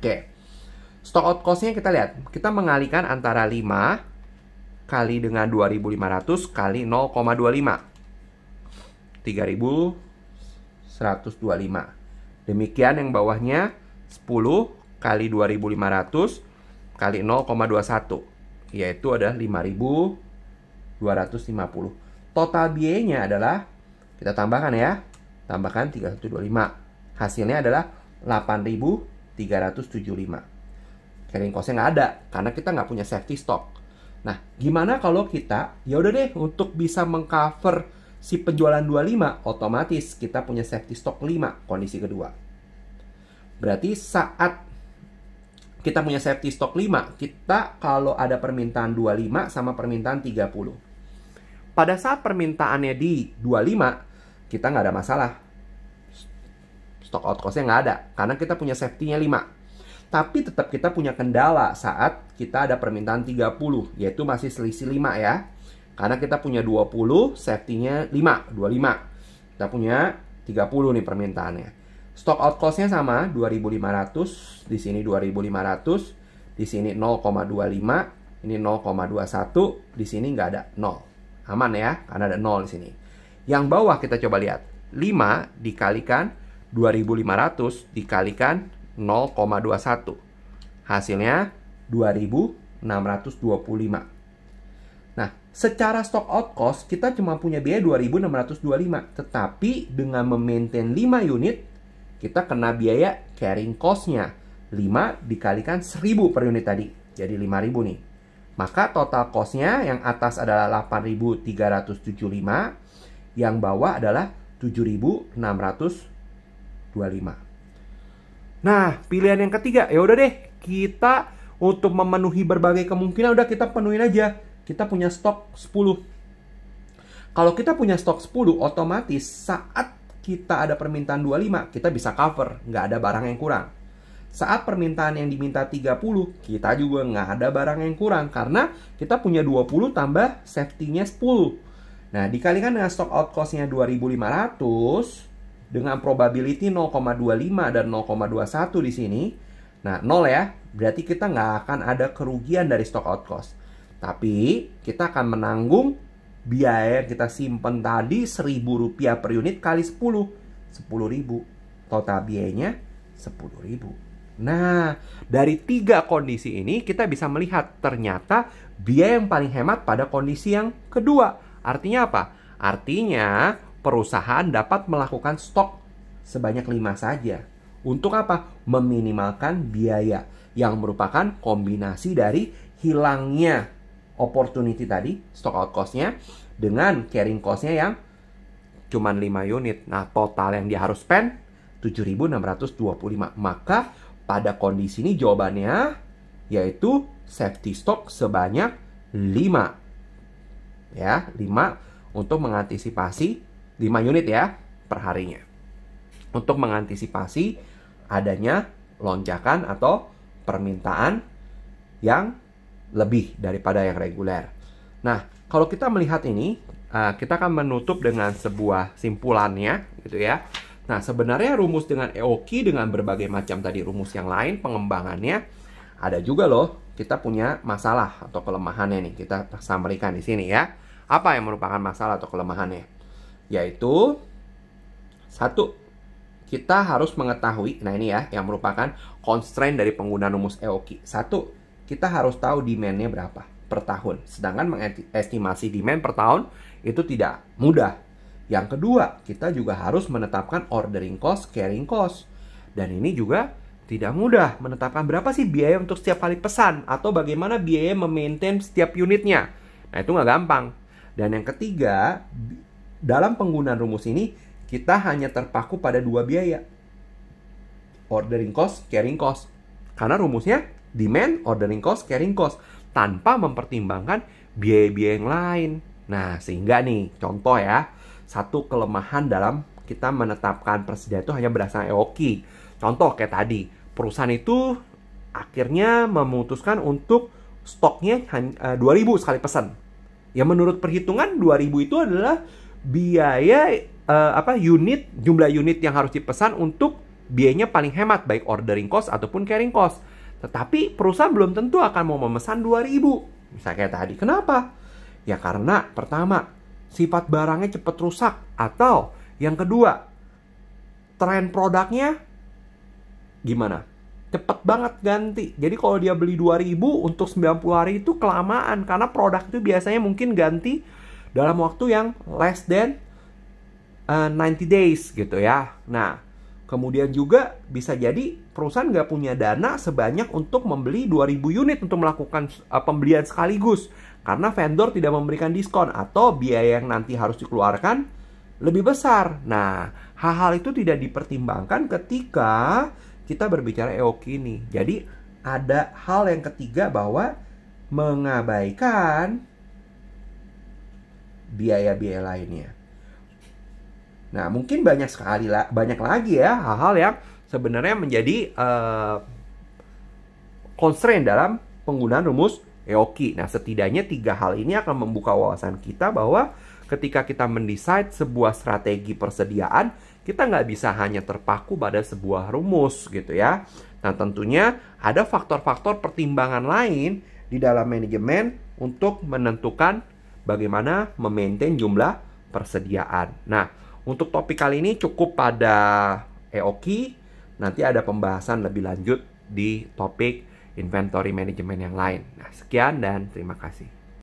Oke. Stock out cost-nya kita lihat. Kita mengalihkan antara 5 kali dengan 2500 kali 0,25. 3125. Demikian yang bawahnya 10 kali 2500 kali 0,21 yaitu ada 5250. Total biayanya adalah kita tambahkan ya. Tambahkan 3125. Hasilnya adalah 8000 375. Carrying costnya nggak ada karena kita nggak punya safety stock. Nah, gimana kalau kita ya udah deh untuk bisa mengcover si penjualan 25 otomatis kita punya safety stock 5 kondisi kedua. Berarti saat kita punya safety stock 5, kita kalau ada permintaan 25 sama permintaan 30. Pada saat permintaannya di 25, kita nggak ada masalah. Stock out cost-nya nggak ada, karena kita punya safety-nya 5. Tapi tetap kita punya kendala saat kita ada permintaan 30, yaitu masih selisih 5 ya. Karena kita punya 20, safety-nya 5, 25. Kita punya 30 nih permintaannya. Stock out cost-nya sama, 2.500, di sini 2.500, di sini 0,25, ini 0,21, di sini nggak ada 0. Aman ya, karena ada 0 di sini. Yang bawah kita coba lihat. 5 dikalikan 2500 dikalikan 0,21. Hasilnya 2625. Nah, secara stock out cost kita cuma punya biaya 2625, tetapi dengan memaintain 5 unit kita kena biaya carrying cost-nya 5 dikalikan 1000 per unit tadi. Jadi 5000 nih. Maka total cost-nya yang atas adalah 8375, yang bawah adalah ratus 25. Nah, pilihan yang ketiga, ya udah deh, kita untuk memenuhi berbagai kemungkinan udah kita penuhin aja. Kita punya stok 10. Kalau kita punya stok 10, otomatis saat kita ada permintaan 25, kita bisa cover, nggak ada barang yang kurang. Saat permintaan yang diminta 30, kita juga nggak ada barang yang kurang karena kita punya 20 tambah safety-nya 10. Nah, dikalikan dengan stock out cost-nya 2500, dengan probability 0,25 dan 0,21 di sini. Nah, 0 ya, berarti kita nggak akan ada kerugian dari stock out cost. Tapi kita akan menanggung biaya yang kita simpen tadi Rp1.000 per unit kali 10. 10.000. Total biayanya 10.000. Nah, dari tiga kondisi ini kita bisa melihat ternyata biaya yang paling hemat pada kondisi yang kedua. Artinya apa? Artinya perusahaan dapat melakukan stok sebanyak lima saja. Untuk apa? Meminimalkan biaya yang merupakan kombinasi dari hilangnya opportunity tadi, stock out cost-nya, dengan carrying cost-nya yang cuma 5 unit. Nah, total yang dia harus spend 7.625. Maka pada kondisi ini jawabannya yaitu safety stock sebanyak 5. Ya, 5 untuk mengantisipasi 5 unit ya per harinya. untuk mengantisipasi adanya lonjakan atau permintaan yang lebih daripada yang reguler. Nah, kalau kita melihat ini, eh, kita akan menutup dengan sebuah simpulannya, gitu ya. Nah, sebenarnya rumus dengan EOQ dengan berbagai macam tadi rumus yang lain, pengembangannya, ada juga loh kita punya masalah atau kelemahannya nih. Kita sampaikan di sini ya. Apa yang merupakan masalah atau kelemahannya? yaitu satu kita harus mengetahui, nah ini ya, yang merupakan constraint dari penggunaan rumus EOKI. Satu, kita harus tahu demand-nya berapa per tahun. Sedangkan mengestimasi demand per tahun itu tidak mudah. Yang kedua, kita juga harus menetapkan ordering cost, carrying cost. Dan ini juga tidak mudah menetapkan berapa sih biaya untuk setiap kali pesan atau bagaimana biaya memaintain setiap unitnya. Nah, itu nggak gampang. Dan yang ketiga, dalam penggunaan rumus ini, kita hanya terpaku pada dua biaya. Ordering cost, carrying cost. Karena rumusnya demand, ordering cost, carrying cost. Tanpa mempertimbangkan biaya-biaya yang lain. Nah, sehingga nih, contoh ya, satu kelemahan dalam kita menetapkan persediaan itu hanya berdasarkan EOQ. Contoh kayak tadi, perusahaan itu akhirnya memutuskan untuk stoknya 2000 eh, sekali pesan. Ya menurut perhitungan 2000 itu adalah biaya uh, apa unit jumlah unit yang harus dipesan untuk biayanya paling hemat baik ordering cost ataupun carrying cost. Tetapi perusahaan belum tentu akan mau memesan 2000 misalnya kayak tadi. Kenapa? Ya karena pertama sifat barangnya cepat rusak atau yang kedua tren produknya gimana? Cepet banget ganti. Jadi kalau dia beli 2000 untuk 90 hari itu kelamaan karena produk itu biasanya mungkin ganti dalam waktu yang less than uh, eh, 90 days gitu ya. Nah, kemudian juga bisa jadi perusahaan nggak punya dana sebanyak untuk membeli 2000 unit untuk melakukan uh, pembelian sekaligus karena vendor tidak memberikan diskon atau biaya yang nanti harus dikeluarkan lebih besar. Nah, hal-hal itu tidak dipertimbangkan ketika kita berbicara EOQ ini. Jadi, ada hal yang ketiga bahwa mengabaikan biaya-biaya lainnya. Nah, mungkin banyak sekali lah, banyak lagi ya hal-hal yang sebenarnya menjadi uh, constraint dalam penggunaan rumus Eoki. Nah, setidaknya tiga hal ini akan membuka wawasan kita bahwa ketika kita mendesain sebuah strategi persediaan, kita nggak bisa hanya terpaku pada sebuah rumus gitu ya. Nah, tentunya ada faktor-faktor pertimbangan lain di dalam manajemen untuk menentukan bagaimana memaintain jumlah persediaan. Nah, untuk topik kali ini cukup pada EOKI. Nanti ada pembahasan lebih lanjut di topik inventory management yang lain. Nah, sekian dan terima kasih.